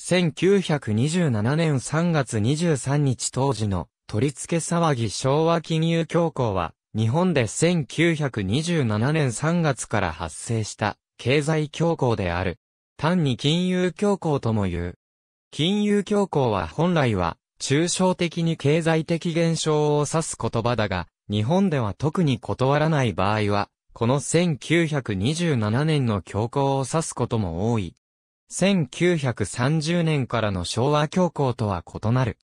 1927年3月23日当時の取り付け騒ぎ昭和金融恐慌は、日本で1927年3月から発生した経済恐慌である。単に金融恐慌とも言う。金融恐慌は本来は、抽象的に経済的現象を指す言葉だが、日本では特に断らない場合は、この1927年の恐慌を指すことも多い。1930年からの昭和恐慌とは異なる。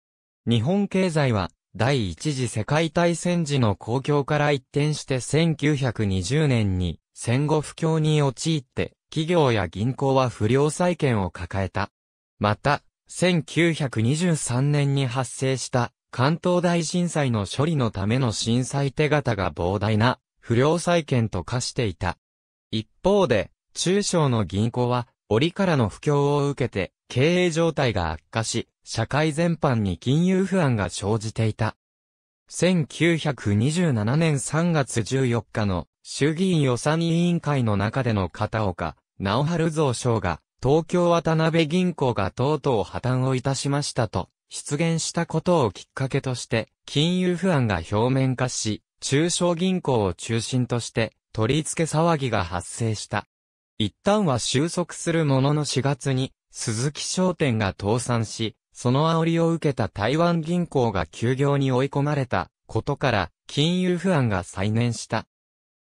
日本経済は第一次世界大戦時の公共から一転して1920年に戦後不況に陥って企業や銀行は不良債権を抱えた。また、1923年に発生した関東大震災の処理のための震災手形が膨大な不良債権と化していた。一方で、中小の銀行は折からの不況を受けて、経営状態が悪化し、社会全般に金融不安が生じていた。1927年3月14日の衆議院予算委員会の中での片岡、直春蔵省が、東京渡辺銀行がとうとう破綻をいたしましたと、出現したことをきっかけとして、金融不安が表面化し、中小銀行を中心として、取り付け騒ぎが発生した。一旦は収束するものの4月に、鈴木商店が倒産し、その煽りを受けた台湾銀行が休業に追い込まれたことから、金融不安が再燃した。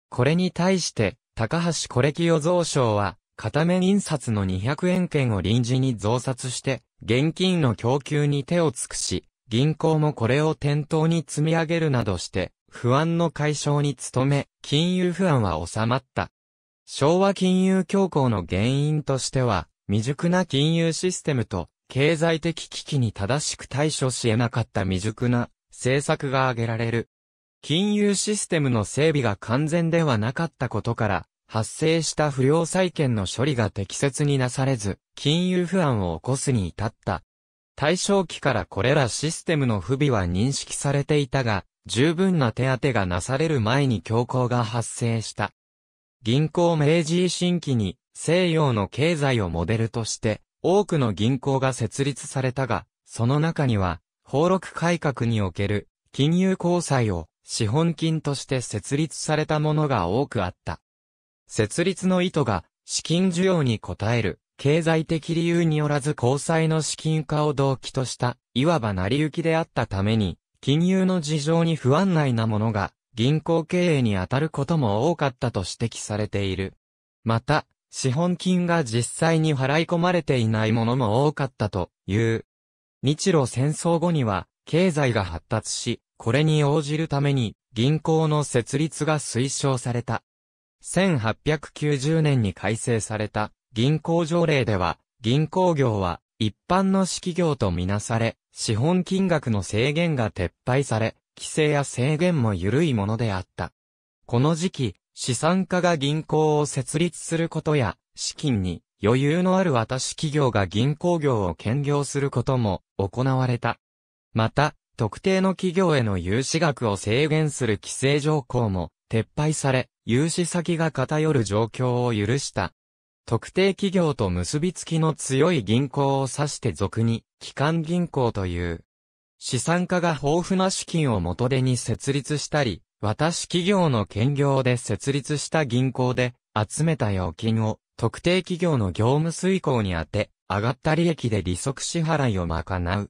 これに対して、高橋コレキオ蔵省は、片面印刷の200円券を臨時に増刷して、現金の供給に手を尽くし、銀行もこれを店頭に積み上げるなどして、不安の解消に努め、金融不安は収まった。昭和金融恐慌の原因としては、未熟な金融システムと経済的危機に正しく対処し得なかった未熟な政策が挙げられる。金融システムの整備が完全ではなかったことから、発生した不良債権の処理が適切になされず、金融不安を起こすに至った。対象期からこれらシステムの不備は認識されていたが、十分な手当がなされる前に強行が発生した。銀行明治維新期に西洋の経済をモデルとして多くの銀行が設立されたが、その中には、法録改革における金融交際を資本金として設立されたものが多くあった。設立の意図が資金需要に応える経済的理由によらず交際の資金化を動機とした、いわば成り行きであったために、金融の事情に不安内なものが銀行経営に当たることも多かったと指摘されている。また、資本金が実際に払い込まれていないものも多かったという。日露戦争後には、経済が発達し、これに応じるために、銀行の設立が推奨された。1890年に改正された銀行条例では、銀行業は一般の式業とみなされ、資本金額の制限が撤廃され、規制や制限も緩いものであった。この時期、資産家が銀行を設立することや、資金に余裕のある私企業が銀行業を兼業することも行われた。また、特定の企業への融資額を制限する規制条項も撤廃され、融資先が偏る状況を許した。特定企業と結びつきの強い銀行を指して俗に、機関銀行という。資産家が豊富な資金を元手に設立したり、私企業の兼業で設立した銀行で、集めた預金を、特定企業の業務遂行に当て、上がった利益で利息支払いを賄う。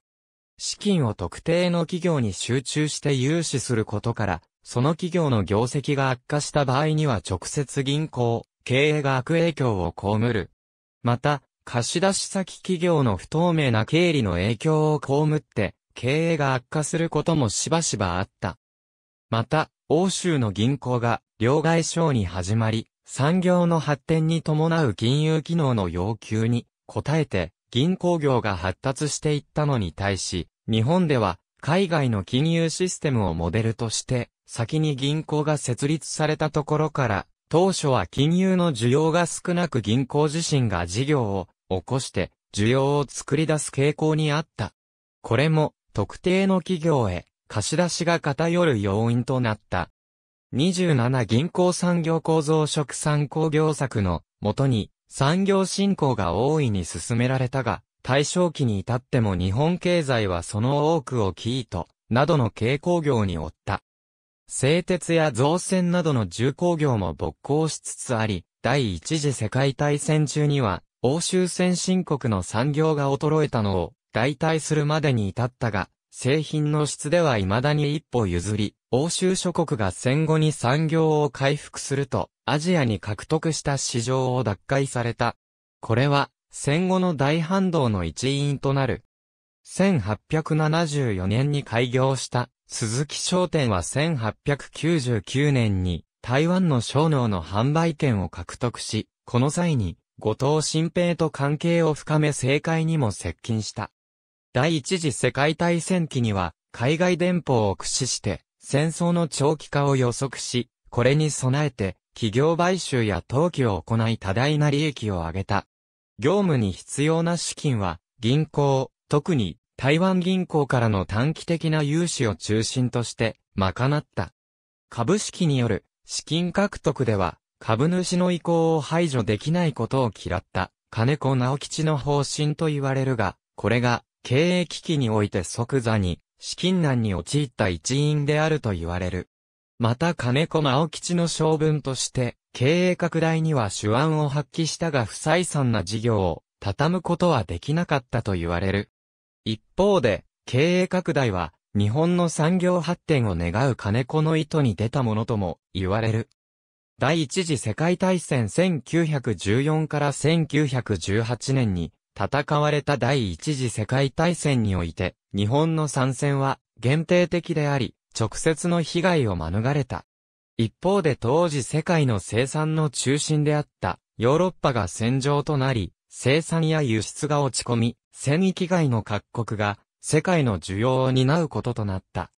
資金を特定の企業に集中して融資することから、その企業の業績が悪化した場合には直接銀行、経営が悪影響を被る。また、貸し出し先企業の不透明な経理の影響を被って、経営が悪化することもしばしばあった。また、欧州の銀行が両替商に始まり、産業の発展に伴う金融機能の要求に応えて銀行業が発達していったのに対し、日本では海外の金融システムをモデルとして先に銀行が設立されたところから当初は金融の需要が少なく銀行自身が事業を起こして需要を作り出す傾向にあった。これも特定の企業へ貸し出しが偏る要因となった。27銀行産業構造食産工業策のもとに産業振興が大いに進められたが、大正期に至っても日本経済はその多くをキート、などの軽工業に負った。製鉄や造船などの重工業も勃興しつつあり、第一次世界大戦中には、欧州先進国の産業が衰えたのを、代替するまでに至ったが、製品の質では未だに一歩譲り、欧州諸国が戦後に産業を回復すると、アジアに獲得した市場を奪回された。これは、戦後の大反動の一因となる。1874年に開業した鈴木商店は1899年に台湾の商農の販売権を獲得し、この際に後藤新平と関係を深め政界にも接近した。第一次世界大戦期には、海外電報を駆使して、戦争の長期化を予測し、これに備えて、企業買収や登記を行い多大な利益を上げた。業務に必要な資金は、銀行、特に台湾銀行からの短期的な融資を中心として、賄った。株式による資金獲得では、株主の意向を排除できないことを嫌った、金子直吉の方針と言われるが、これが経営危機において即座に、資金難に陥った一因であると言われる。また金子直吉の将軍として、経営拡大には手腕を発揮したが不採算な事業を、畳むことはできなかったと言われる。一方で、経営拡大は、日本の産業発展を願う金子の意図に出たものとも言われる。第一次世界大戦1914から1918年に戦われた第一次世界大戦において、日本の参戦は限定的であり、直接の被害を免れた。一方で当時世界の生産の中心であったヨーロッパが戦場となり、生産や輸出が落ち込み、戦域外の各国が世界の需要を担うこととなった。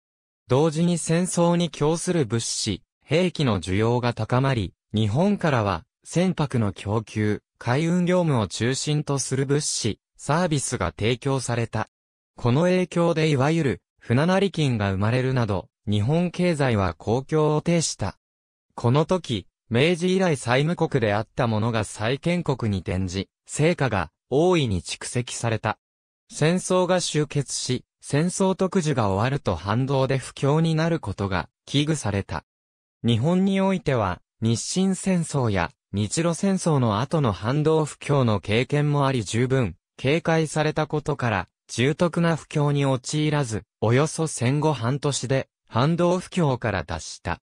同時に戦争に供する物資、兵器の需要が高まり、日本からは船舶の供給、海運業務を中心とする物資、サービスが提供された。この影響でいわゆる船成金が生まれるなど、日本経済は公共を呈した。この時、明治以来債務国であったものが債権国に転じ、成果が大いに蓄積された。戦争が終結し、戦争特需が終わると反動で不況になることが危惧された。日本においては、日清戦争や日露戦争の後の反動不況の経験もあり十分、警戒されたことから、重篤な不況に陥らず、およそ戦後半年で、反動不況から脱した。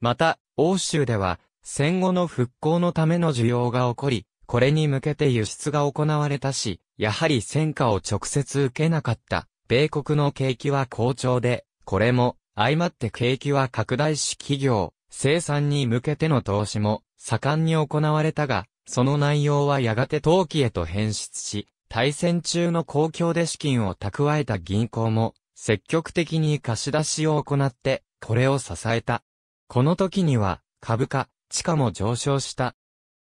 また、欧州では、戦後の復興のための需要が起こり、これに向けて輸出が行われたし、やはり戦火を直接受けなかった。米国の景気は好調で、これも、相まって景気は拡大し企業、生産に向けての投資も、盛んに行われたが、その内容はやがて陶器へと変質し、対戦中の公共で資金を蓄えた銀行も、積極的に貸し出しを行って、これを支えた。この時には、株価、地価も上昇した。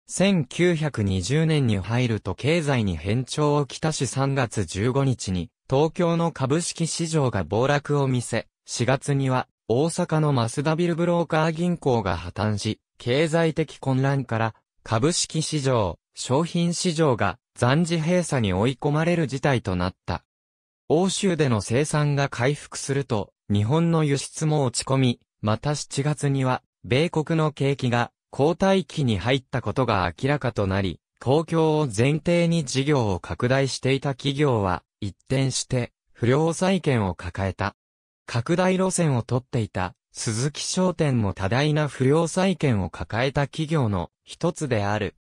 1920年に入ると経済に変調をきたし3月15日に、東京の株式市場が暴落を見せ、4月には、大阪のマスダビルブローカー銀行が破綻し、経済的混乱から、株式市場、商品市場が暫時閉鎖に追い込まれる事態となった。欧州での生産が回復すると、日本の輸出も落ち込み、また7月には、米国の景気が後退期に入ったことが明らかとなり、東京を前提に事業を拡大していた企業は、一転して、不良債権を抱えた。拡大路線を取っていた鈴木商店も多大な不良債権を抱えた企業の一つである。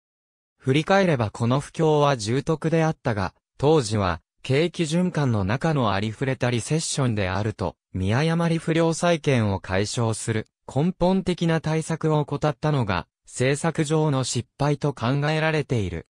振り返ればこの不況は重篤であったが、当時は景気循環の中のありふれたリセッションであると、見誤り不良債権を解消する根本的な対策を怠ったのが、政策上の失敗と考えられている。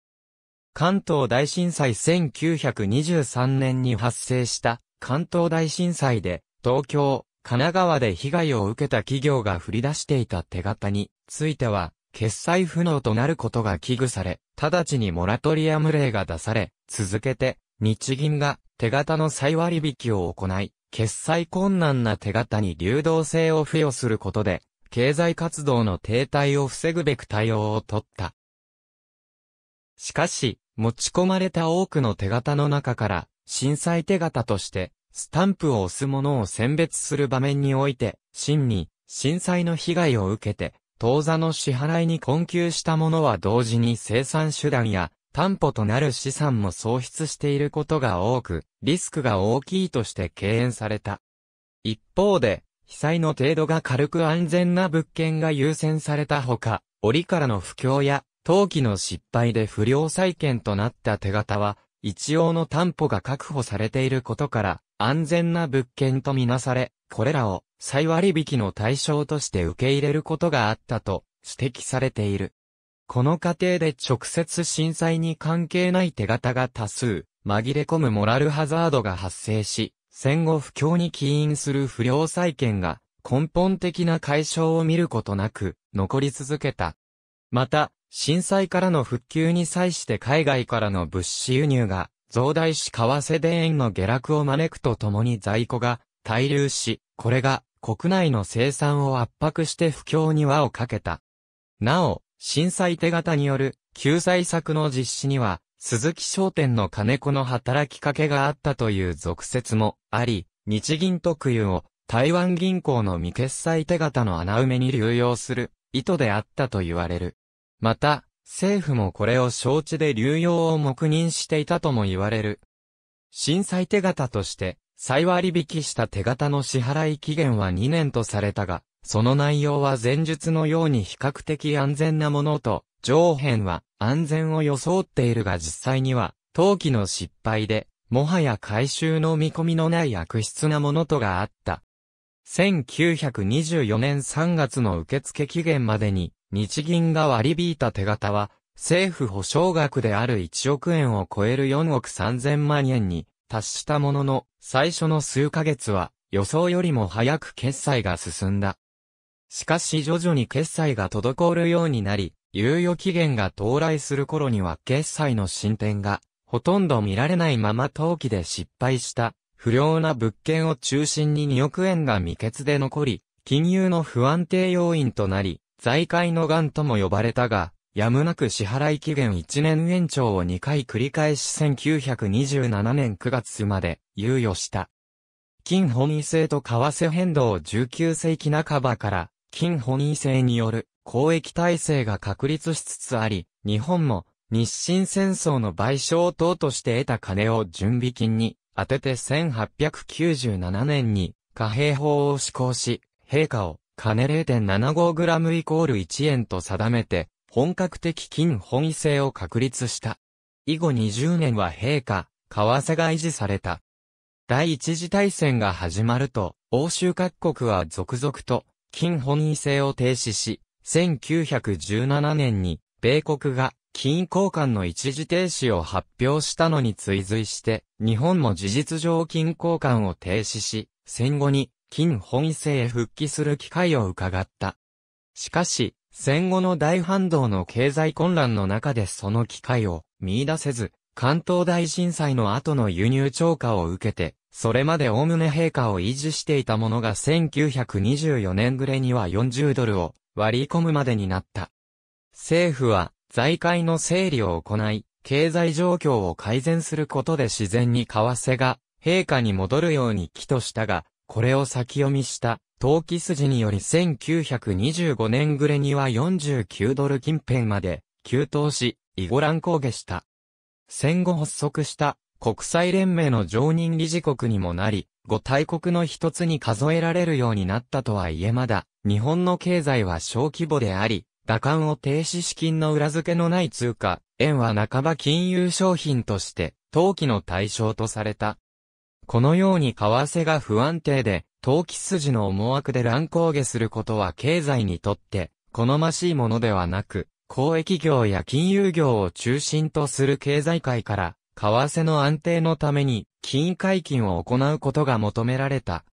関東大震災1923年に発生した関東大震災で東京、神奈川で被害を受けた企業が振り出していた手形については、決済不能となることが危惧され、直ちにモラトリアム令が出され、続けて、日銀が手形の再割引を行い、決済困難な手形に流動性を付与することで、経済活動の停滞を防ぐべく対応を取った。しかし、持ち込まれた多くの手形の中から、震災手形として、スタンプを押すものを選別する場面において、真に、震災の被害を受けて、当座の支払いに困窮したものは同時に生産手段や担保となる資産も喪失していることが多く、リスクが大きいとして敬遠された。一方で、被災の程度が軽く安全な物件が優先されたほか、折からの不況や、登記の失敗で不良債権となった手形は、一応の担保が確保されていることから、安全な物件とみなされ、これらを再割引の対象として受け入れることがあったと指摘されている。この過程で直接震災に関係ない手形が多数、紛れ込むモラルハザードが発生し、戦後不況に起因する不良債権が根本的な解消を見ることなく残り続けた。また、震災からの復旧に際して海外からの物資輸入が増大し為替田園の下落を招くとともに在庫が滞留し、これが国内の生産を圧迫して不況に輪をかけた。なお、震災手形による救済策の実施には、鈴木商店の金子の働きかけがあったという俗説もあり、日銀特有を台湾銀行の未決済手形の穴埋めに流用する意図であったと言われる。また、政府もこれを承知で流用を黙認していたとも言われる。震災手形として、再割引した手形の支払い期限は2年とされたが、その内容は前述のように比較的安全なものと、上辺は安全を装っているが実際には、当期の失敗で、もはや回収の見込みのない悪質なものとがあった。1924年3月の受付期限までに、日銀が割り引いた手形は、政府保証額である1億円を超える4億3000万円に達したものの、最初の数ヶ月は予想よりも早く決済が進んだ。しかし徐々に決済が滞るようになり、猶予期限が到来する頃には決済の進展がほとんど見られないまま登記で失敗した不良な物件を中心に2億円が未決で残り、金融の不安定要因となり、財界の癌とも呼ばれたが、やむなく支払い期限1年延長を2回繰り返し1927年9月まで猶予した。金本位制と為替変動19世紀半ばから、金本位制による交易体制が確立しつつあり、日本も日清戦争の賠償等として得た金を準備金に当てて1897年に貨幣法を施行し、陛下を金 0.75g イコール1円と定めて、本格的金本位制を確立した。以後20年は陛下、為替が維持された。第一次大戦が始まると、欧州各国は続々と、金本位制を停止し、1917年に、米国が、金交換の一時停止を発表したのに追随して、日本も事実上金交換を停止し、戦後に金本位制へ復帰する機会を伺った。しかし、戦後の大反動の経済混乱の中でその機会を見出せず、関東大震災の後の輸入超過を受けて、それまで概ね陛下を維持していたものが1924年暮れには40ドルを割り込むまでになった。政府は財界の整理を行い、経済状況を改善することで自然に為替が陛下に戻るように帰としたが、これを先読みした、投機筋により1925年暮れには49ドル近辺まで、急騰し、イゴラン抗下した。戦後発足した国際連盟の常任理事国にもなり、五大国の一つに数えられるようになったとはいえまだ、日本の経済は小規模であり、打艦を停止資金の裏付けのない通貨、円は半ば金融商品として、投機の対象とされた。このように為替が不安定で、投機筋の思惑で乱高下することは経済にとって、好ましいものではなく、公益業や金融業を中心とする経済界から、為替の安定のために、金解禁を行うことが求められた。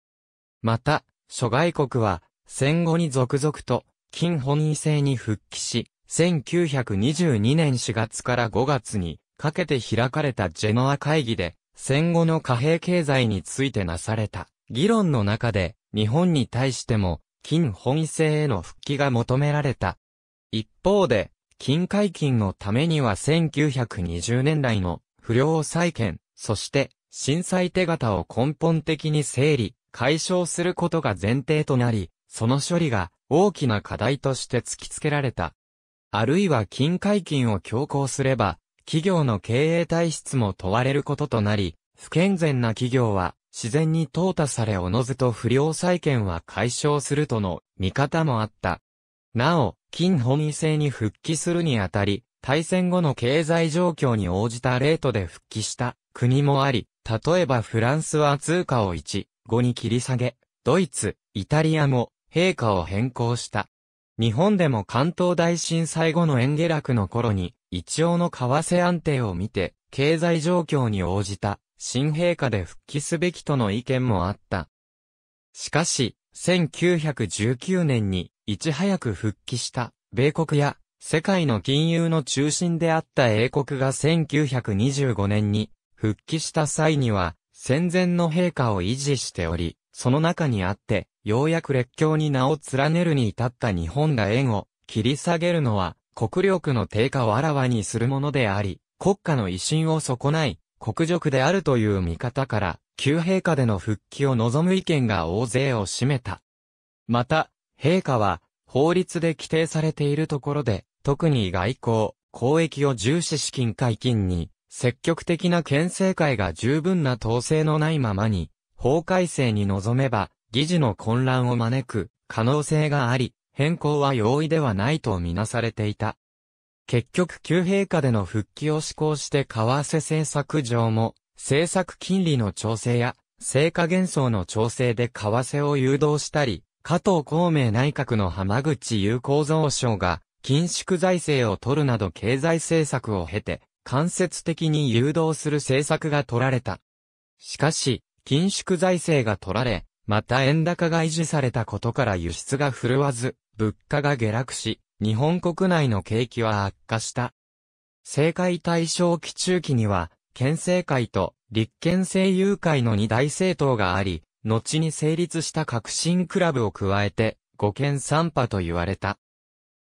また、諸外国は、戦後に続々と、金本位制に復帰し、1922年4月から5月に、かけて開かれたジェノア会議で、戦後の貨幣経済についてなされた議論の中で、日本に対しても、金本位制への復帰が求められた。一方で、金解禁のためには1920年代の不良債権、そして震災手形を根本的に整理、解消することが前提となり、その処理が大きな課題として突きつけられた。あるいは金解禁を強行すれば、企業の経営体質も問われることとなり、不健全な企業は自然に淘汰されおのずと不良債権は解消するとの見方もあった。なお、金本位制に復帰するにあたり、対戦後の経済状況に応じたレートで復帰した国もあり、例えばフランスは通貨を1、5に切り下げ、ドイツ、イタリアも陛下を変更した。日本でも関東大震災後の円下落の頃に、一応の為替安定を見て、経済状況に応じた、新陛下で復帰すべきとの意見もあった。しかし、1919年に、いち早く復帰した、米国や、世界の金融の中心であった英国が1925年に、復帰した際には、戦前の陛下を維持しており、その中にあって、ようやく列強に名を連ねるに至った日本が縁を切り下げるのは国力の低下をあらわにするものであり、国家の威信を損ない、国辱であるという見方から、旧陛下での復帰を望む意見が大勢を占めた。また、陛下は、法律で規定されているところで、特に外交、公益を重視資金解禁に、積極的な県政会が十分な統制のないままに、法改正に臨めば、議事の混乱を招く可能性があり、変更は容易ではないとみなされていた。結局旧陛下での復帰を施行して為替政策上も、政策金利の調整や、成果幻想の調整で為替を誘導したり、加藤公明内閣の浜口友好増省が、緊縮財政を取るなど経済政策を経て、間接的に誘導する政策が取られた。しかし、緊縮財政が取られ、また円高が維持されたことから輸出が振るわず、物価が下落し、日本国内の景気は悪化した。政界対象期中期には、県政会と立憲政友会の二大政党があり、後に成立した革新クラブを加えて、五県三派と言われた。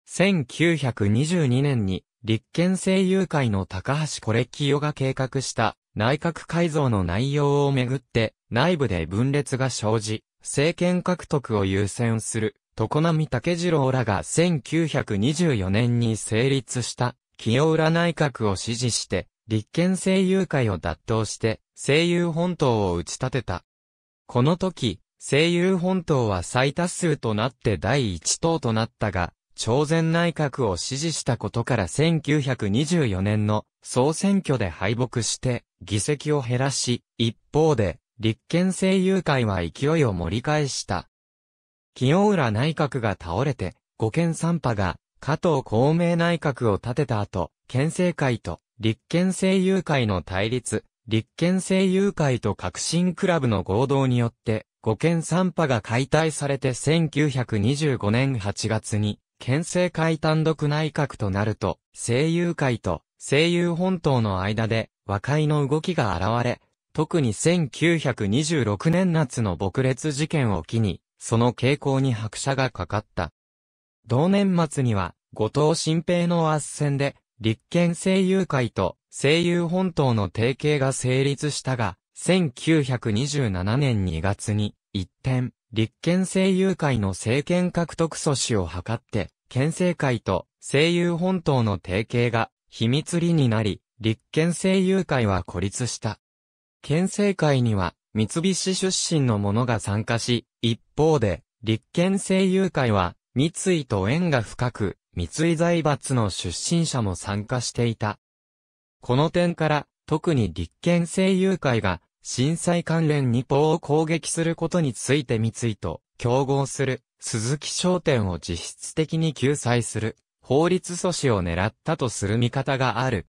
1922年に、立憲政友会の高橋コレッキヨが計画した内閣改造の内容をめぐって内部で分裂が生じ、政権獲得を優先する常波武次郎らが1924年に成立した清浦内閣を支持して、立憲声優会を脱倒して、声優本島を打ち立てた。この時、声優本島は最多数となって第一党となったが、朝鮮内閣を支持したことから1924年の総選挙で敗北して議席を減らし、一方で立憲声優会は勢いを盛り返した。清浦内閣が倒れて、五県三派が、加藤公明内閣を立てた後、県政会と立憲政友会の対立、立憲政友会と革新クラブの合同によって、五県三派が解体されて1925年8月に、県政会単独内閣となると、政友会と政友本島の間で和解の動きが現れ、特に1926年夏の撲裂事件を機に、その傾向に拍車がかかった。同年末には、後藤新平の圧戦で、立憲声優会と声優本島の提携が成立したが、1927年2月に、一転、立憲声優会の政権獲得阻止を図って、県政会と声優本島の提携が秘密裏になり、立憲声優会は孤立した。県政会には三菱出身の者が参加し、一方で、立憲政友会は、三井と縁が深く、三井財閥の出身者も参加していた。この点から、特に立憲政友会が、震災関連日法を攻撃することについて三井と競合する鈴木商店を実質的に救済する法律阻止を狙ったとする見方がある。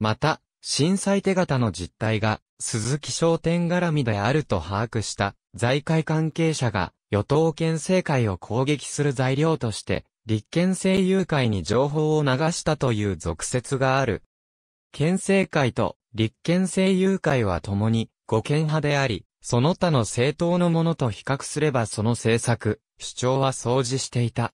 また、震災手形の実態が鈴木商店絡みであると把握した財界関係者が与党県政会を攻撃する材料として立憲政友会に情報を流したという俗説がある。県政会と立憲政友会は共に護憲派であり、その他の政党のものと比較すればその政策、主張は相似していた。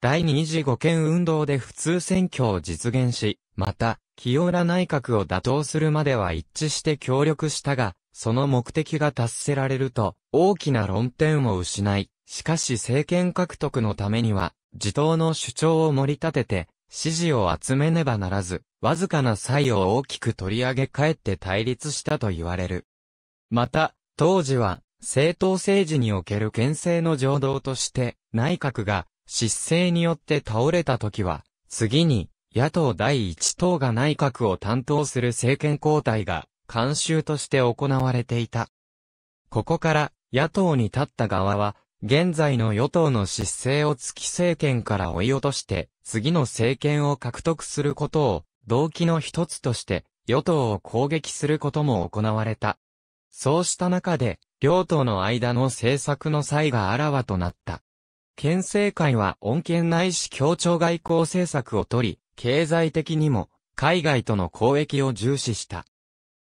第二次護憲運動で普通選挙を実現し、また、清浦内閣を打倒するまでは一致して協力したが、その目的が達せられると、大きな論点を失い、しかし政権獲得のためには、自党の主張を盛り立てて、支持を集めねばならず、わずかな異を大きく取り上げ帰って対立したと言われる。また、当時は、政党政治における県政の情動として、内閣が失政によって倒れた時は、次に、野党第一党が内閣を担当する政権交代が、慣習として行われていた。ここから、野党に立った側は、現在の与党の失勢を月政権から追い落として、次の政権を獲得することを、動機の一つとして、与党を攻撃することも行われた。そうした中で、両党の間の政策の差異があらわとなった。県政会は穏健ないし協調外交政策をとり、経済的にも、海外との交易を重視した。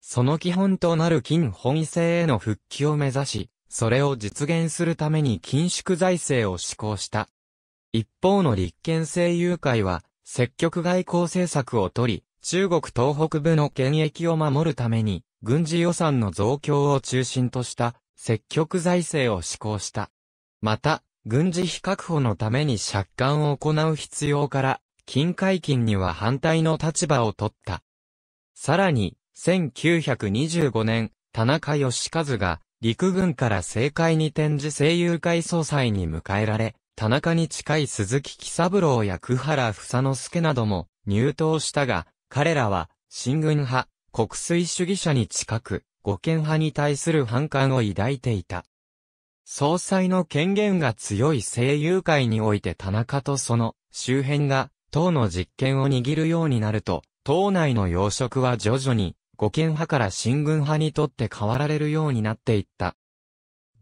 その基本となる金本位制への復帰を目指し、それを実現するために緊縮財政を施行した。一方の立憲政友会は、積極外交政策をとり、中国東北部の権益を守るために、軍事予算の増強を中心とした、積極財政を施行した。また、軍事費確保のために借款を行う必要から、金海金には反対の立場を取った。さらに、1925年、田中義和が、陸軍から政界に転じ声優会総裁に迎えられ、田中に近い鈴木喜三郎や久原房之助なども入党したが、彼らは、新軍派、国粋主義者に近く、五軒派に対する反感を抱いていた。総裁の権限が強い声優会において田中とその周辺が等の実権を握るようになると、党内の要職は徐々に、護憲派から新軍派にとって変わられるようになっていった。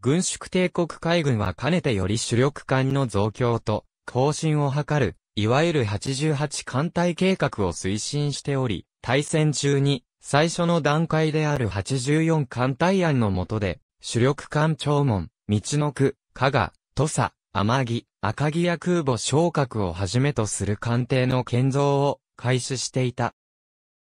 軍縮帝国海軍はかねてより主力艦の増強と、更新を図る、いわゆる88艦隊計画を推進しており、対戦中に、最初の段階である84艦隊案の下で、主力艦長門、道の区、加賀、土佐、天城、赤城や空母昇格をはじめとする艦艇の建造を開始していた。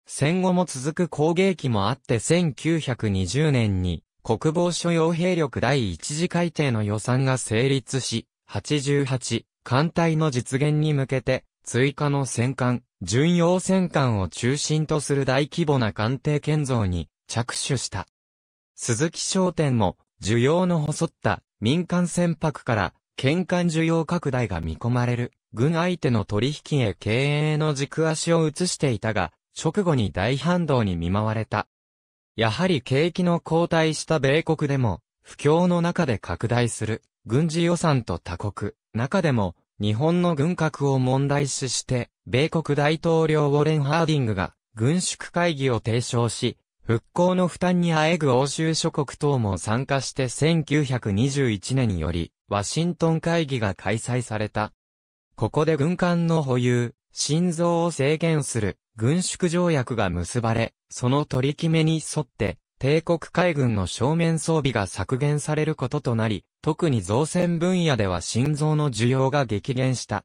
戦後も続く攻撃もあって1920年に国防所用兵力第一次改定の予算が成立し、88艦隊の実現に向けて追加の戦艦、巡洋戦艦を中心とする大規模な艦艇建造に着手した。鈴木商店も需要の細った民間船舶から玄関需要拡大が見込まれる、軍相手の取引へ経営の軸足を移していたが、直後に大反動に見舞われた。やはり景気の後退した米国でも、不況の中で拡大する、軍事予算と他国、中でも、日本の軍拡を問題視して、米国大統領ウォレン・ハーディングが、軍縮会議を提唱し、復興の負担にあえぐ欧州諸国等も参加して1921年により、ワシントン会議が開催された。ここで軍艦の保有、心臓を制限する、軍縮条約が結ばれ、その取り決めに沿って、帝国海軍の正面装備が削減されることとなり、特に造船分野では心臓の需要が激減した。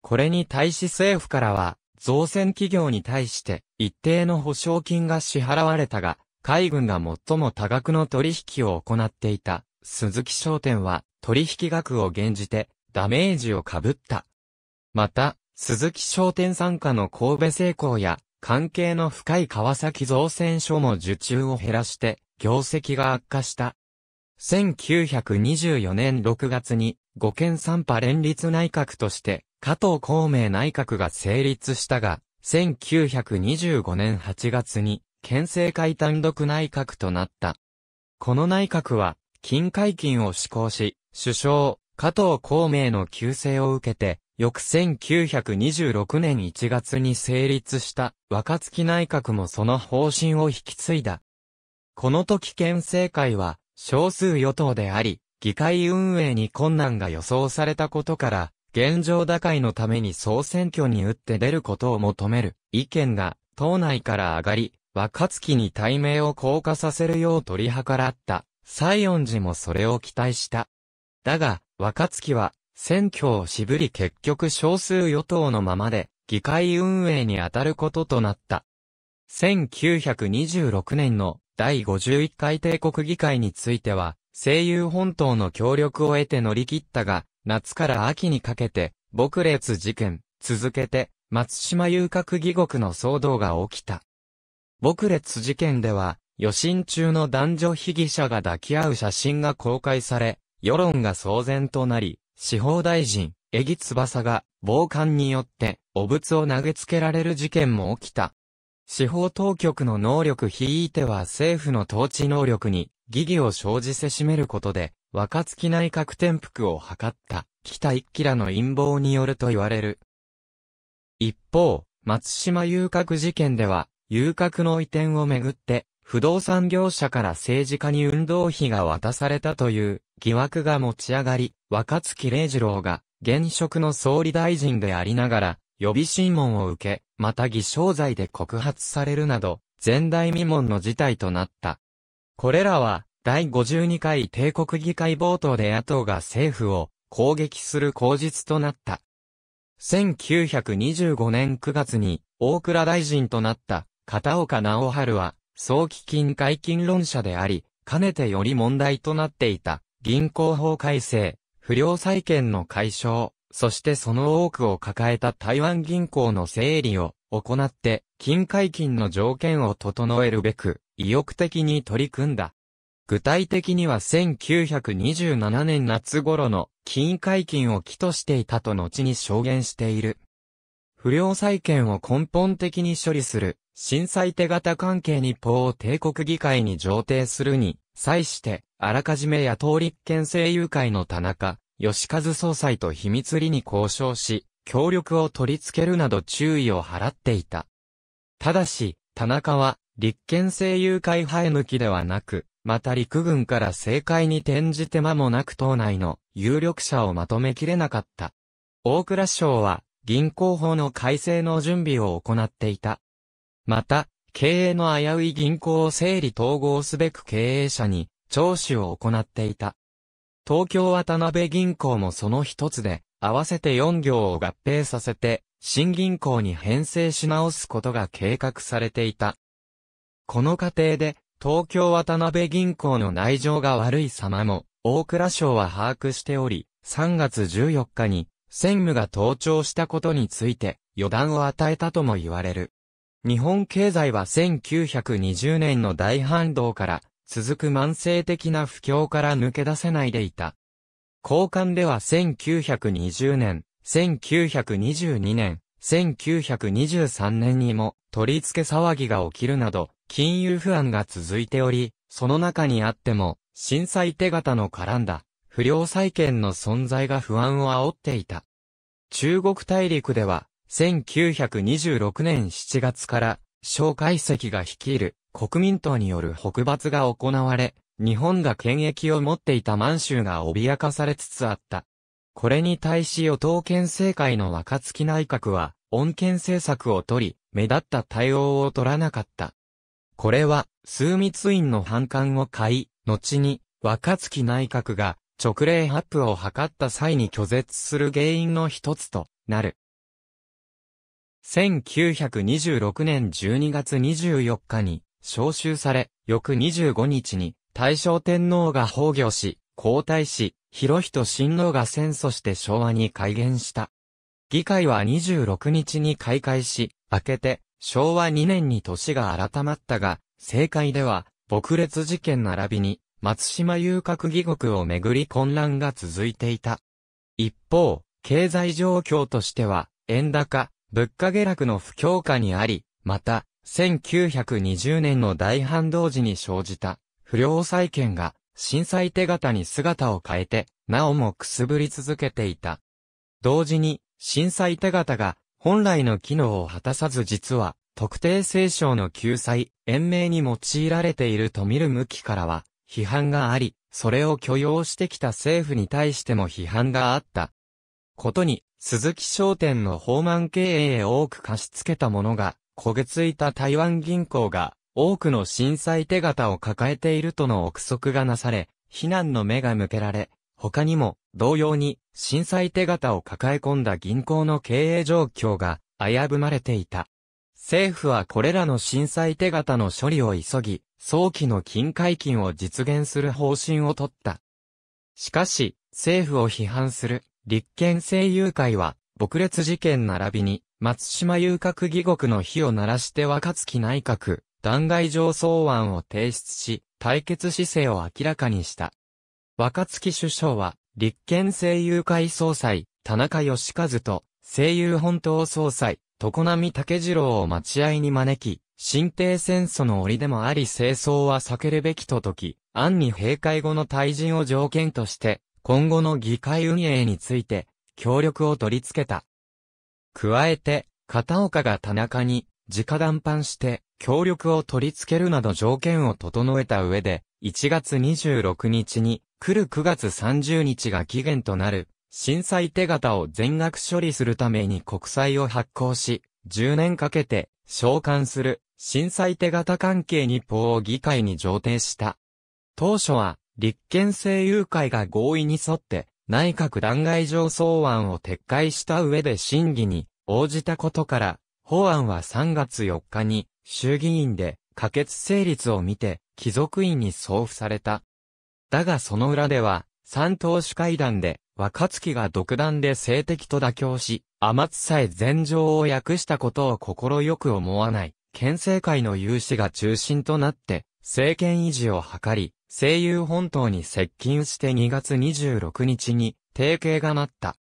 これに対し政府からは、造船企業に対して一定の保証金が支払われたが、海軍が最も多額の取引を行っていた鈴木商店は取引額を減じてダメージを被った。また、鈴木商店参加の神戸製鋼や関係の深い川崎造船所も受注を減らして業績が悪化した。1924年6月に、五県三波連立内閣として、加藤孔明内閣が成立したが、1925年8月に、県政会単独内閣となった。この内閣は、金解禁を施行し、首相、加藤孔明の旧姓を受けて、翌1926年1月に成立した若月内閣もその方針を引き継いだ。この時県政会は少数与党であり、議会運営に困難が予想されたことから、現状打開のために総選挙に打って出ることを求める意見が党内から上がり、若月に対面を降下させるよう取り計らった西園寺もそれを期待した。だが、若月は選挙を渋り結局少数与党のままで議会運営に当たることとなった。1926年の第51回帝国議会については、声優本島の協力を得て乗り切ったが、夏から秋にかけて、牧列事件、続けて、松島遊郭義国の騒動が起きた。牧列事件では、余震中の男女被疑者が抱き合う写真が公開され、世論が騒然となり、司法大臣、江木翼が、暴漢によって、汚物を投げつけられる事件も起きた。司法当局の能力ひいては政府の統治能力に、疑義を生じせしめることで、若月内閣転覆を図った、北一騎らの陰謀によると言われる。一方、松島遊郭事件では、遊郭の移転をめぐって、不動産業者から政治家に運動費が渡されたという疑惑が持ち上がり、若月礼二郎が現職の総理大臣でありながら予備審問を受け、また偽証罪で告発されるなど、前代未聞の事態となった。これらは第52回帝国議会冒頭で野党が政府を攻撃する口実となった。1925年9月に大倉大臣となった片岡直春は早期金解禁論者であり、かねてより問題となっていた銀行法改正、不良債権の解消、そしてその多くを抱えた台湾銀行の整理を行って、金解禁の条件を整えるべく、意欲的に取り組んだ。具体的には1927年夏頃の金解禁を起としていたと後に証言している。不良債権を根本的に処理する、震災手形関係に法を帝国議会に上呈するに、際して、あらかじめ野党立憲政友会の田中、吉和総裁と秘密裏に交渉し、協力を取り付けるなど注意を払っていた。ただし、田中は、立憲政友会生え抜きではなく、また陸軍から政界に転じ手間もなく党内の有力者をまとめきれなかった。大倉省は銀行法の改正の準備を行っていた。また、経営の危うい銀行を整理統合すべく経営者に聴取を行っていた。東京渡辺銀行もその一つで、合わせて4行を合併させて、新銀行に編成し直すことが計画されていた。この過程で、東京渡辺銀行の内情が悪い様も、大蔵省は把握しており、3月14日に、専務が登庁したことについて、予断を与えたとも言われる。日本経済は1920年の大反動から、続く慢性的な不況から抜け出せないでいた。交換では1920年、1922年、1923年にも取り付け騒ぎが起きるなど、金融不安が続いており、その中にあっても、震災手形の絡んだ、不良債権の存在が不安を煽っていた。中国大陸では、1926年7月から、小介石が率いる国民党による北伐が行われ、日本が権益を持っていた満州が脅かされつつあった。これに対し与党県政会の若月内閣は、恩健政策を取り、目立った対応を取らなかった。これは、枢密院の反感を買い、後に、若月内閣が直令発布を図った際に拒絶する原因の一つとなる。1926年12月24日に召集され、翌25日に大正天皇が崩御し、皇太子、博仁親王が戦争して昭和に改元した。議会は26日に開会し、明けて昭和2年に年が改まったが、政界では、撲裂事件並びに、松島遊郭議国をめぐり混乱が続いていた。一方、経済状況としては、円高、物価下落の不況下にあり、また、1920年の大反動時に生じた、不良債権が、震災手形に姿を変えて、なおもくすぶり続けていた。同時に、震災手形が本来の機能を果たさず実は、特定聖書の救済、延命に用いられていると見る向きからは、批判があり、それを許容してきた政府に対しても批判があった。ことに、鈴木商店の訪満経営へ多く貸し付けたものが、焦げついた台湾銀行が、多くの震災手形を抱えているとの憶測がなされ、避難の目が向けられ、他にも、同様に、震災手形を抱え込んだ銀行の経営状況が危ぶまれていた。政府はこれらの震災手形の処理を急ぎ、早期の金解禁を実現する方針を取った。しかし、政府を批判する立憲政友会は、撲裂事件並びに、松島遊郭議獄の火を鳴らして若月内閣、弾劾上層案を提出し、対決姿勢を明らかにした。若月首相は、立憲声優会総裁、田中義和と、声優本党総裁、常並武次郎を待合に招き、新帝戦争の折でもあり清掃は避けるべきと説き、暗に閉会後の退陣を条件として、今後の議会運営について、協力を取り付けた。加えて、片岡が田中に、直談判して、協力を取り付けるなど条件を整えた上で、1月26日に、来る9月30日が期限となる、震災手形を全額処理するために国債を発行し、10年かけて、召喚する、震災手形関係日報を議会に上呈した。当初は、立憲政友会が合意に沿って、内閣弾劾上草案を撤回した上で審議に応じたことから、法案は3月4日に衆議院で可決成立を見て貴族院に送付された。だがその裏では、三党首会談で若月が独断で性的と妥協し、天津さえ禅情を訳したことを快く思わない、県政会の有志が中心となって、政権維持を図り、声優本島に接近して2月26日に、提携がなった。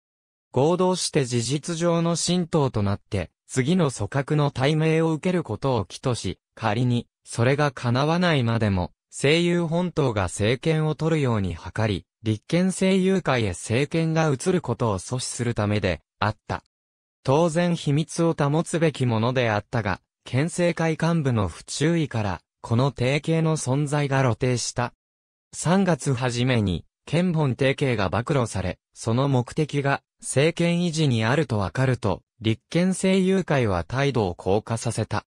合同して事実上の新党となって、次の組閣の対面を受けることを期とし、仮に、それが叶わないまでも、声優本島が政権を取るように図り、立憲声優会へ政権が移ることを阻止するためで、あった。当然秘密を保つべきものであったが、県政会幹部の不注意から、この提携の存在が露呈した。3月初めに、県本提携が暴露され、その目的が政権維持にあるとわかると、立憲政友会は態度を硬化させた。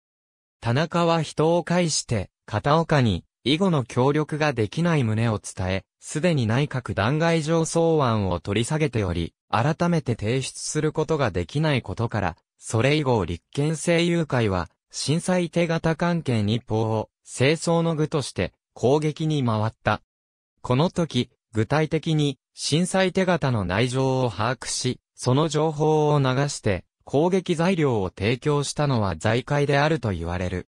田中は人を介して、片岡に、以後の協力ができない旨を伝え、すでに内閣弾劾上草案を取り下げており、改めて提出することができないことから、それ以後立憲政友会は、震災手形関係日報を、清掃の具として、攻撃に回った。この時、具体的に、震災手形の内情を把握し、その情報を流して、攻撃材料を提供したのは財界であると言われる。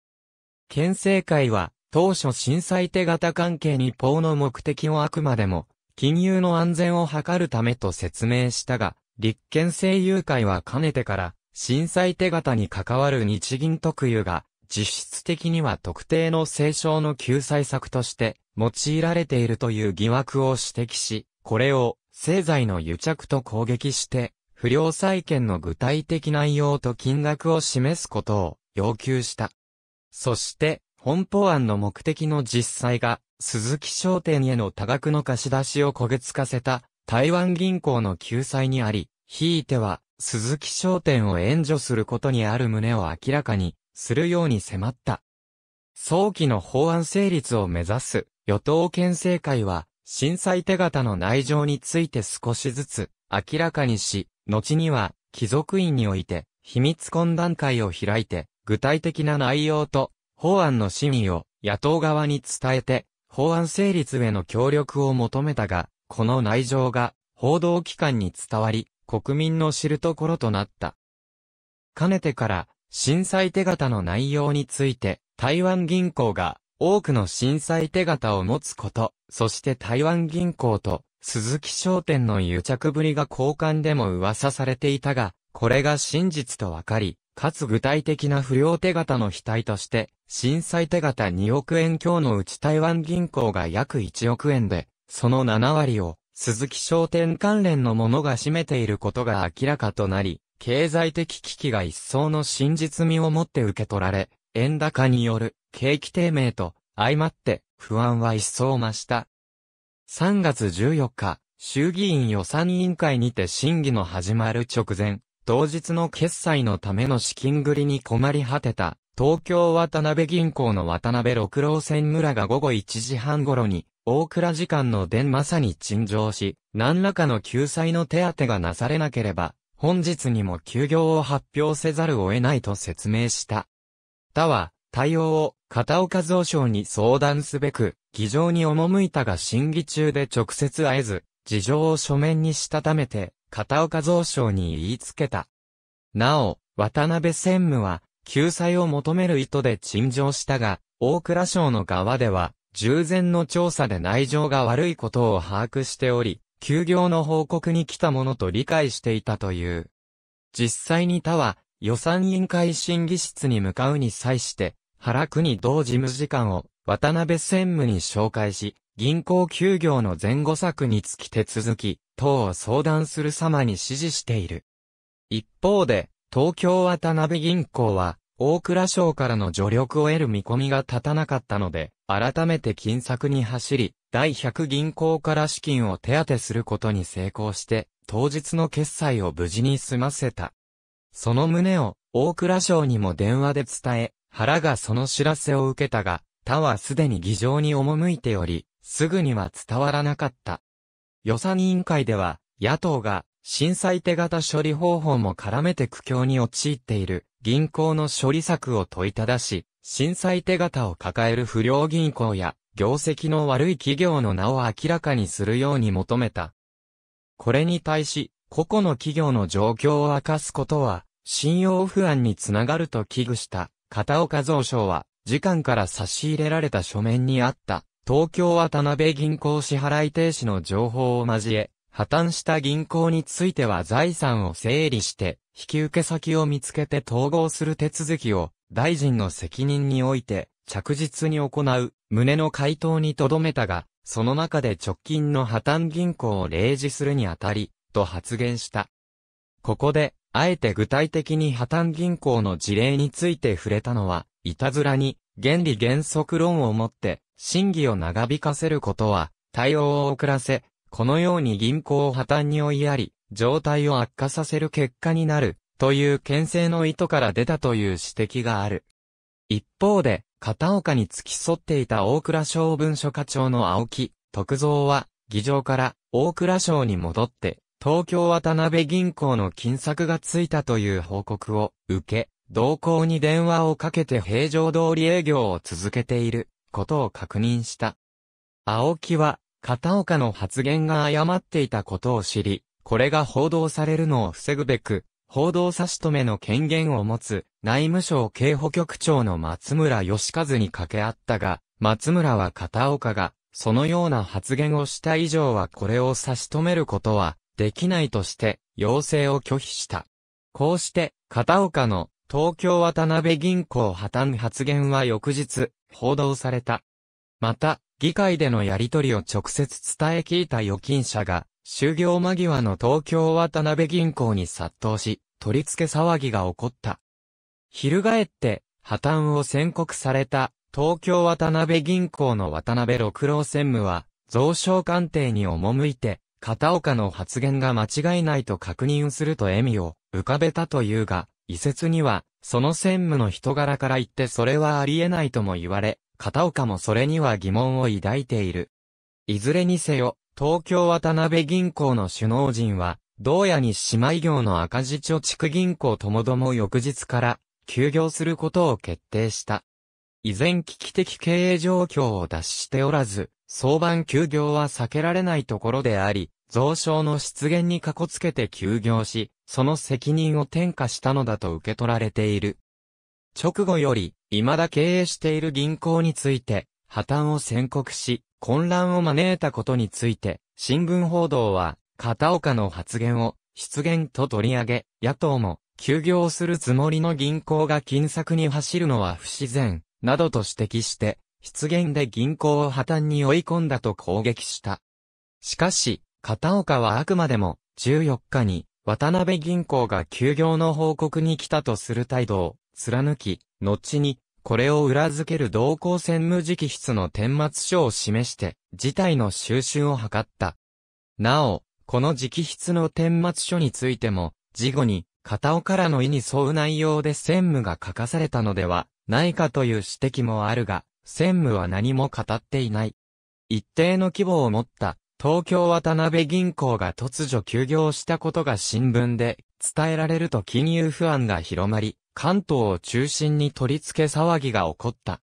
県政会は、当初震災手形関係に法の目的をあくまでも、金融の安全を図るためと説明したが、立憲政友会はかねてから、震災手形に関わる日銀特有が、実質的には特定の政商の救済策として、用いられているという疑惑を指摘し、これを、製材の癒着と攻撃して、不良債権の具体的内容と金額を示すことを要求した。そして、本法案の目的の実際が、鈴木商店への多額の貸し出しを焦げつかせた、台湾銀行の救済にあり、ひいては、鈴木商店を援助することにある旨を明らかに、するように迫った。早期の法案成立を目指す、与党県政会は、震災手形の内情について少しずつ明らかにし、後には貴族院において秘密懇談会を開いて、具体的な内容と法案の真意を野党側に伝えて、法案成立への協力を求めたが、この内情が報道機関に伝わり、国民の知るところとなった。かねてから、震災手形の内容について、台湾銀行が多くの震災手形を持つこと、そして台湾銀行と鈴木商店の癒着ぶりが交換でも噂されていたが、これが真実と分かり、かつ具体的な不良手形の額として、震災手形2億円強のうち台湾銀行が約1億円で、その7割を鈴木商店関連のものが占めていることが明らかとなり、経済的危機が一層の真実味をもって受け取られ、円高による景気低迷と相まって不安は一層増した。3月14日、衆議院予算委員会にて審議の始まる直前、当日の決済のための資金繰りに困り果てた、東京渡辺銀行の渡辺六郎線村が午後1時半頃に、大倉時間の電まさに陳情し、何らかの救済の手当がなされなければ、本日にも休業を発表せざるを得ないと説明した。他は、対応を、片岡蔵省に相談すべく、議場に赴いたが審議中で直接会えず、事情を書面にしたためて、片岡蔵省に言いつけた。なお、渡辺専務は、救済を求める意図で陳情したが、大倉省の側では、従前の調査で内情が悪いことを把握しており、休業の報告に来たものと理解していたという。実際に他は、予算委員会審議室に向かうに際して、原国同事務次官を渡辺専務に紹介し、銀行休業の前後策につき手続き、等を相談する様に指示している。一方で、東京渡辺銀行は、大蔵省からの助力を得る見込みが立たなかったので、改めて金策に走り、第100銀行から資金を手当てすることに成功して、当日の決済を無事に済ませた。その旨を、大倉省にも電話で伝え、原がその知らせを受けたが、他はすでに議場に赴いており、すぐには伝わらなかった。予算委員会では、野党が、震災手形処理方法も絡めて苦境に陥っている、銀行の処理策を問いただし、震災手形を抱える不良銀行や、業績の悪い企業の名を明らかにするように求めた。これに対し、個々の企業の状況を明かすことは、信用不安につながると危惧した、片岡蔵省は、時間から差し入れられた書面にあった、東京渡辺銀行支払い停止の情報を交え、破綻した銀行については財産を整理して、引き受け先を見つけて統合する手続きを、大臣の責任において、着実に行う、旨の回答に留めたが、その中で直近の破綻銀行を例示するにあたり、と発言した。ここで、あえて具体的に破綻銀行の事例について触れたのは、いたずらに原理原則論をもって審議を長引かせることは対応を遅らせ、このように銀行を破綻に追いやり、状態を悪化させる結果になるという牽制の意図から出たという指摘がある。一方で、片岡に付き添っていた大倉省文書課長の青木、徳造は、議場から大倉省に戻って、東京渡辺銀行の金策がついたという報告を受け、同行に電話をかけて平常通り営業を続けていることを確認した。青木は、片岡の発言が誤っていたことを知り、これが報道されるのを防ぐべく、報道差し止めの権限を持つ内務省警保局長の松村義和に掛け合ったが、松村は片岡がそのような発言をした以上はこれを差し止めることはできないとして、要請を拒否した。こうして、片岡の東京渡辺銀行破綻発言は翌日、報道された。また、議会でのやり取りを直接伝え聞いた預金者が、就業間際の東京渡辺銀行に殺到し、取り付け騒ぎが起こった。翻って、破綻を宣告された、東京渡辺銀行の渡辺六郎専務は、増床官邸に赴いて、片岡の発言が間違いないと確認すると笑みを浮かべたというが、遺説には、その専務の人柄から言ってそれはありえないとも言われ、片岡もそれには疑問を抱いている。いずれにせよ、東京渡辺銀行の首脳陣は、同やに姉妹業の赤字貯蓄銀行ともども翌日から休業することを決定した。依然危機的経営状況を脱しておらず、早晩休業は避けられないところであり、蔵書の出現にかこつけて休業し、その責任を転嫁したのだと受け取られている。直後より、未だ経営している銀行について、破綻を宣告し、混乱を招いたことについて、新聞報道は、片岡の発言を、出現と取り上げ、野党も、休業するつもりの銀行が金策に走るのは不自然、などと指摘して、失言で銀行を破綻に追い込んだと攻撃した。しかし、片岡はあくまでも、14日に、渡辺銀行が休業の報告に来たとする態度を貫き、後に、これを裏付ける同行専務直筆の顛末書を示して、事態の収拾を図った。なお、この直筆の顛末書についても、事後に、片岡らの意に沿う内容で専務が書かされたのでは、ないかという指摘もあるが、専務は何も語っていない。一定の規模を持った東京渡辺銀行が突如休業したことが新聞で伝えられると金融不安が広まり、関東を中心に取り付け騒ぎが起こった。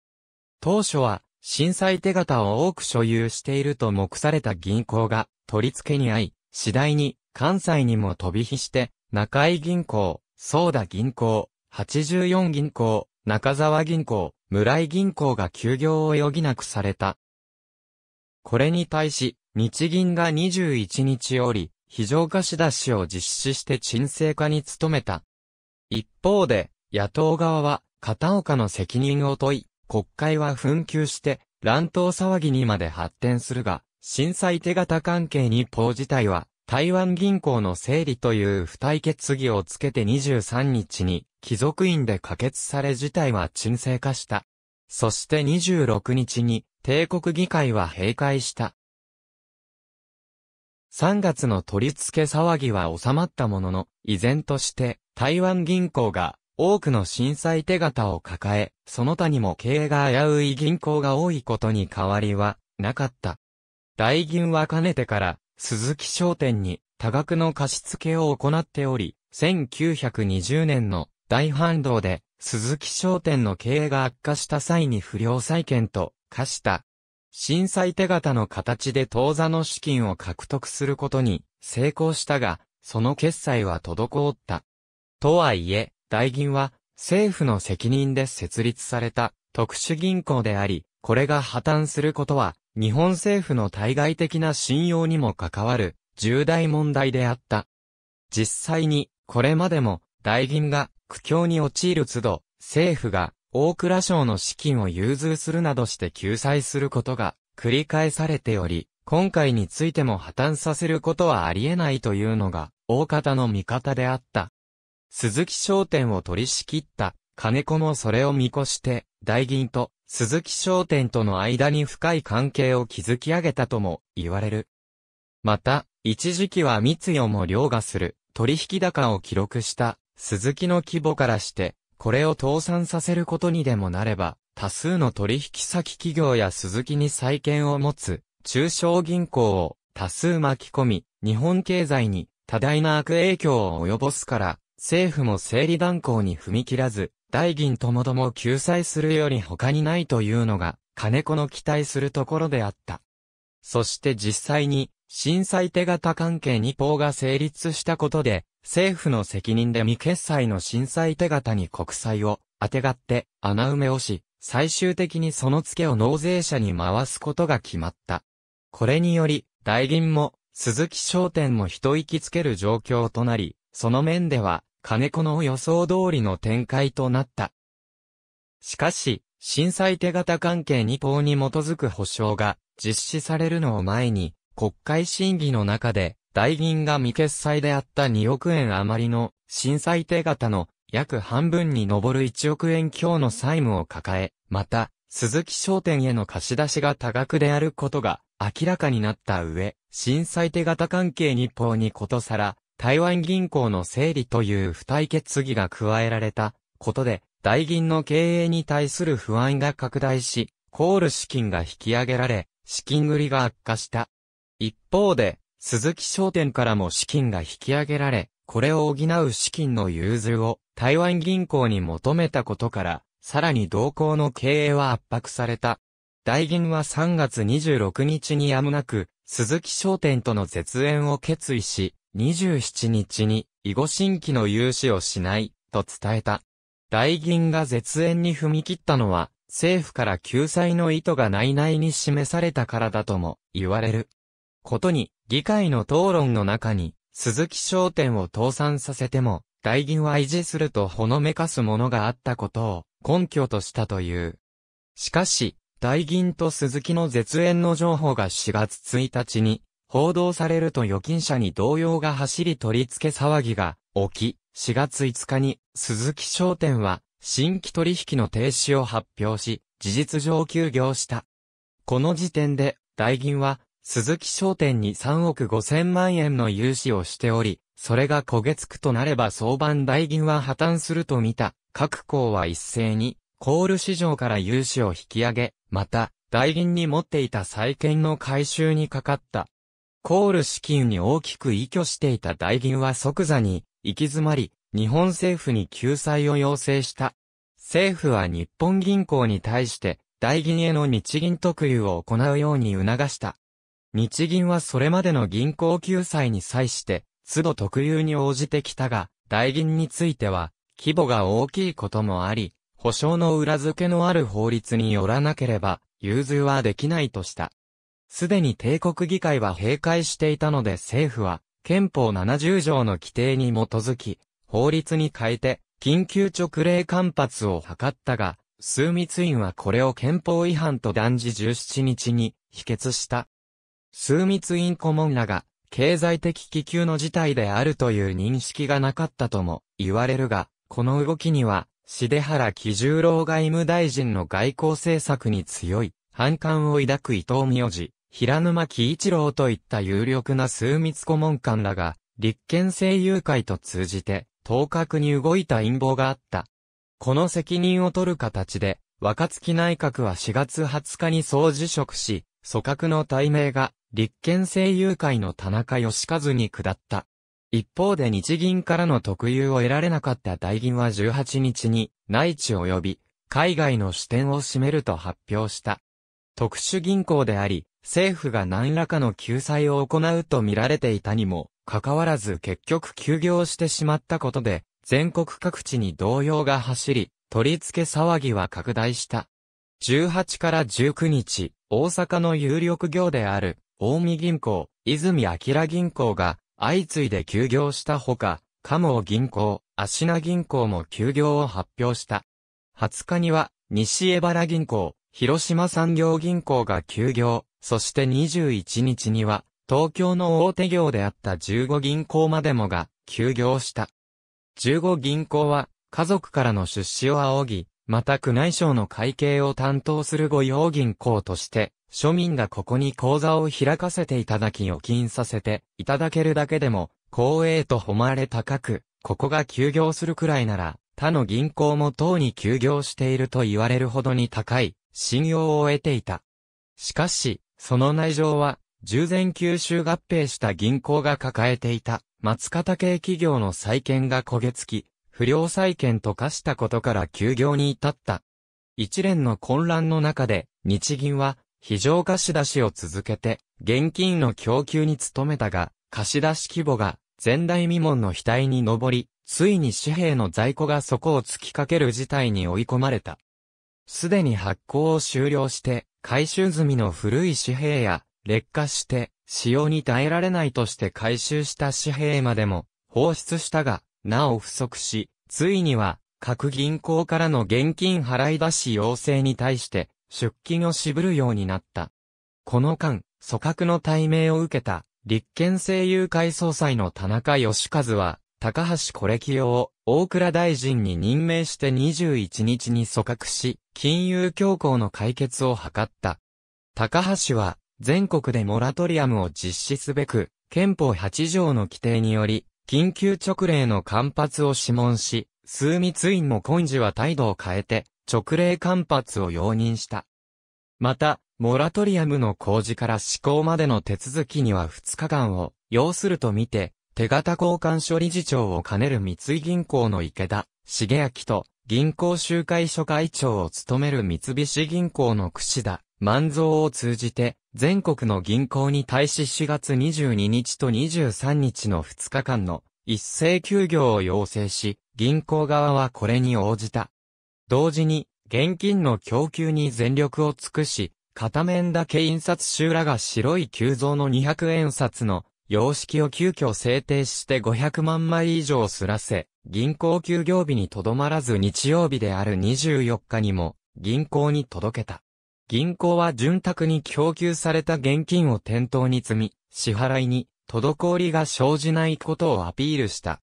当初は震災手形を多く所有していると目された銀行が取り付けに遭い、次第に関西にも飛び火して、中井銀行、ソーダ銀行、84銀行、中沢銀行、村井銀行が休業を余儀なくされた。これに対し、日銀が21日より、非常貸し出しを実施して沈静化に努めた。一方で、野党側は、片岡の責任を問い、国会は紛糾して、乱闘騒ぎにまで発展するが、震災手形関係にポー自体は、台湾銀行の整理という付帯決議をつけて23日に、貴族院で可決され事態は沈静化した。そして26日に、帝国議会は閉会した。3月の取り付け騒ぎは収まったものの、依然として台湾銀行が多くの震災手形を抱え、その他にも経営が危うい銀行が多いことに変わりはなかった。大銀はかねてから鈴木商店に多額の貸付を行っており、1920年の大反動で鈴木商店の経営が悪化した際に不良債権と化した。震災手形の形で当座の資金を獲得することに成功したが、その決済は滞った。とはいえ、大銀は政府の責任で設立された特殊銀行であり、これが破綻することは日本政府の対外的な信用にも関わる重大問題であった。実際に、これまでも、大銀が苦境に陥る都度、政府が大蔵省の資金を融通するなどして救済することが繰り返されており、今回についても破綻させることはありえないというのが、大方の見方であった。鈴木商店を取り仕切った金子もそれを見越して、大銀と鈴木商店との間に深い関係を築き上げたとも言われる。また、一時期は三代も凌駕する取引高を記録した鈴木の規模からして、これを倒産させることにでもなれば、多数の取引先企業や鈴木に債権を持つ中小銀行を多数巻き込み、日本経済に多大な悪影響を及ぼすから、政府も整理断行に踏み切らず、代銀ともども救済するより他にないというのが、金子の期待するところであった。そして実際に、震災手形関係二法が成立したことで、政府の責任で未決済の震災手形に国債を当てがって穴埋めをし、最終的にその付けを納税者に回すことが決まった。これにより、大銀も、鈴木商店も一息つける状況となり、その面では、金子の予想通りの展開となった。しかし、震災手形関係二法に基づく保障が実施されるのを前に、国会審議の中で、大銀が未決済であった2億円余りの震災手形の約半分に上る1億円強の債務を抱え、また、鈴木商店への貸し出しが多額であることが明らかになった上、震災手形関係日報にことさら、台湾銀行の整理という付帯決議が加えられたことで、大銀の経営に対する不安が拡大し、コール資金が引き上げられ、資金繰りが悪化した。一方で、鈴木商店からも資金が引き上げられ、これを補う資金の融通を台湾銀行に求めたことから、さらに同行の経営は圧迫された。大銀は3月26日にやむなく、鈴木商店との絶縁を決意し、27日に、囲碁新規の融資をしない、と伝えた。大銀が絶縁に踏み切ったのは、政府から救済の意図が内々に示されたからだとも言われる。ことに、議会の討論の中に、鈴木商店を倒産させても、大銀は維持するとほのめかすものがあったことを根拠としたという。しかし、大銀と鈴木の絶縁の情報が4月1日に報道されると預金者に動揺が走り取り付け騒ぎが起き、4月5日に鈴木商店は新規取引の停止を発表し、事実上休業した。この時点で、大銀は、鈴木商店に3億5千万円の融資をしており、それが焦げつくとなれば相番大銀は破綻すると見た、各行は一斉に、コール市場から融資を引き上げ、また、大銀に持っていた債券の回収にかかったコール資金に大きく依拠していた大銀は即座に行き詰まり、日本政府に救済を要請した。政府は日本銀行に対して大銀への日銀特有を行うように促した。日銀はそれまでの銀行救済に際して、都度特有に応じてきたが、大銀については、規模が大きいこともあり、保証の裏付けのある法律によらなければ、融通はできないとした。すでに帝国議会は閉会していたので政府は、憲法70条の規定に基づき、法律に変えて、緊急直令間髪を図ったが、枢密院はこれを憲法違反と断じ17日に、否決した。枢密院顧問らが、経済的気球の事態であるという認識がなかったとも言われるが、この動きには、で原喜十郎外務大臣の外交政策に強い反感を抱く伊藤美治、平沼喜一郎といった有力な数密顧問官らが、立憲政友会と通じて、当確に動いた陰謀があった。この責任を取る形で、若月内閣は4月20日に総辞職し、組閣の対名が、立憲政友会の田中義和に下った。一方で日銀からの特有を得られなかった大銀は18日に、内地及び、海外の支店を占めると発表した。特殊銀行であり、政府が何らかの救済を行うと見られていたにも、かかわらず結局休業してしまったことで、全国各地に動揺が走り、取り付け騒ぎは拡大した。18から19日、大阪の有力業である、大見銀行、泉明銀行が、相次いで休業したほか、鴨茂銀行、足名銀行も休業を発表した。20日には、西江原銀行、広島産業銀行が休業、そして21日には、東京の大手業であった15銀行までもが、休業した。15銀行は、家族からの出資を仰ぎ、また宮内省の会計を担当する御用銀行として、庶民がここに口座を開かせていただき預金させていただけるだけでも、光栄と誉れ高く、ここが休業するくらいなら、他の銀行も等に休業していると言われるほどに高い、信用を得ていた。しかし、その内情は、従前九州合併した銀行が抱えていた松方系企業の再建が焦げ付き、不良債権と化したことから休業に至った。一連の混乱の中で、日銀は、非常貸し出しを続けて、現金の供給に努めたが、貸し出し規模が、前代未聞の額に上り、ついに紙幣の在庫が底を突きかける事態に追い込まれた。すでに発行を終了して、回収済みの古い紙幣や、劣化して、使用に耐えられないとして回収した紙幣までも、放出したが、なお不足し、ついには、各銀行からの現金払い出し要請に対して、出金を渋るようになった。この間、組閣の対名を受けた、立憲政友会総裁の田中義和は、高橋コレキオを大倉大臣に任命して21日に組閣し、金融恐慌の解決を図った。高橋は、全国でモラトリアムを実施すべく、憲法8条の規定により、緊急直令の間髪を諮問し、数密院も今時は態度を変えて、直令間髪を容認した。また、モラトリアムの工事から施行までの手続きには2日間を要するとみて、手形交換所理事長を兼ねる三井銀行の池田、茂明と、銀行集会所会長を務める三菱銀行の櫛田、万蔵を通じて、全国の銀行に対し4月22日と23日の2日間の一斉休業を要請し、銀行側はこれに応じた。同時に、現金の供給に全力を尽くし、片面だけ印刷集らが白い急増の200円札の様式を急遽制定して500万枚以上すらせ、銀行休業日にとどまらず日曜日である24日にも、銀行に届けた。銀行は潤沢に供給された現金を店頭に積み、支払いに滞りが生じないことをアピールした。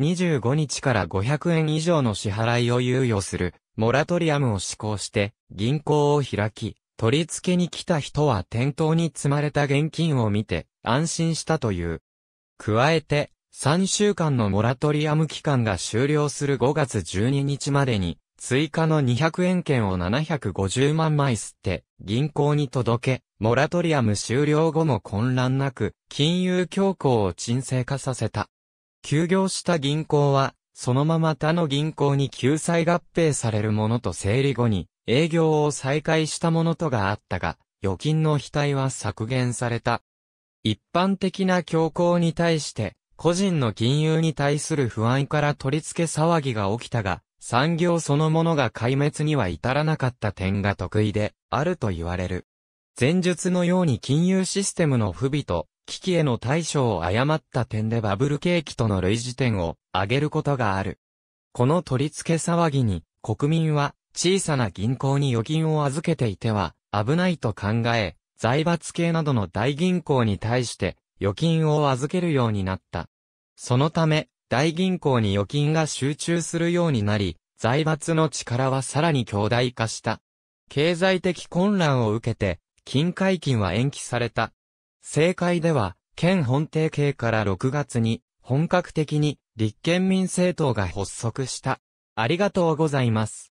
25日から500円以上の支払いを猶予する、モラトリアムを施行して、銀行を開き、取り付けに来た人は店頭に積まれた現金を見て、安心したという。加えて、3週間のモラトリアム期間が終了する5月12日までに、追加の200円券を750万枚吸って銀行に届け、モラトリアム終了後も混乱なく金融恐慌を沈静化させた。休業した銀行は、そのまま他の銀行に救済合併されるものと整理後に営業を再開したものとがあったが、預金の額は削減された。一般的な恐慌に対して、個人の金融に対する不安から取り付け騒ぎが起きたが、産業そのものが壊滅には至らなかった点が得意であると言われる。前述のように金融システムの不備と危機への対処を誤った点でバブル景気との類似点を挙げることがある。この取り付け騒ぎに国民は小さな銀行に預金を預けていては危ないと考え、財閥系などの大銀行に対して預金を預けるようになった。そのため、大銀行に預金が集中するようになり、財閥の力はさらに強大化した。経済的混乱を受けて、金解禁は延期された。政界では、県本定系から6月に、本格的に立憲民政党が発足した。ありがとうございます。